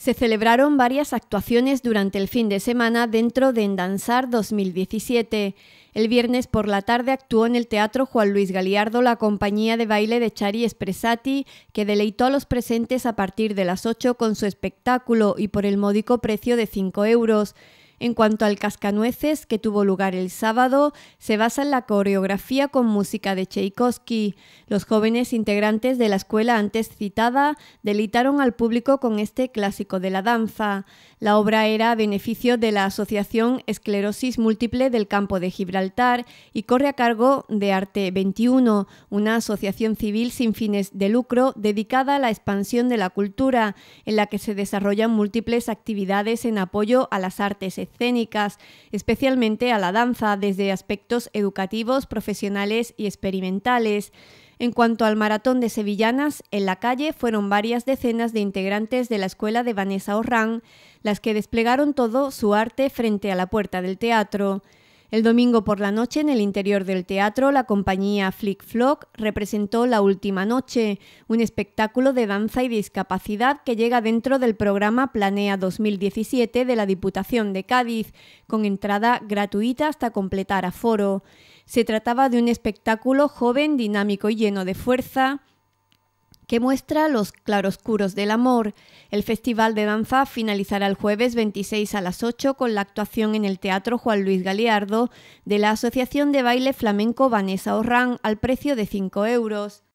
Se celebraron varias actuaciones durante el fin de semana dentro de Danzar 2017. El viernes por la tarde actuó en el Teatro Juan Luis Galiardo la compañía de baile de Chari Espresati, que deleitó a los presentes a partir de las 8 con su espectáculo y por el módico precio de 5 euros. En cuanto al Cascanueces, que tuvo lugar el sábado, se basa en la coreografía con música de Tchaikovsky. Los jóvenes integrantes de la escuela antes citada delitaron al público con este clásico de la danza. La obra era a beneficio de la Asociación Esclerosis Múltiple del Campo de Gibraltar y corre a cargo de Arte 21, una asociación civil sin fines de lucro dedicada a la expansión de la cultura, en la que se desarrollan múltiples actividades en apoyo a las artes, etc escénicas, especialmente a la danza desde aspectos educativos, profesionales y experimentales. En cuanto al maratón de Sevillanas, en la calle fueron varias decenas de integrantes de la escuela de Vanessa Orrán las que desplegaron todo su arte frente a la puerta del teatro. El domingo por la noche, en el interior del teatro, la compañía Flick Flock representó La Última Noche, un espectáculo de danza y discapacidad que llega dentro del programa Planea 2017 de la Diputación de Cádiz, con entrada gratuita hasta completar aforo. Se trataba de un espectáculo joven, dinámico y lleno de fuerza, que muestra los claroscuros del amor. El Festival de Danza finalizará el jueves 26 a las 8 con la actuación en el Teatro Juan Luis Galiardo de la Asociación de Baile Flamenco Vanessa Orrán al precio de 5 euros.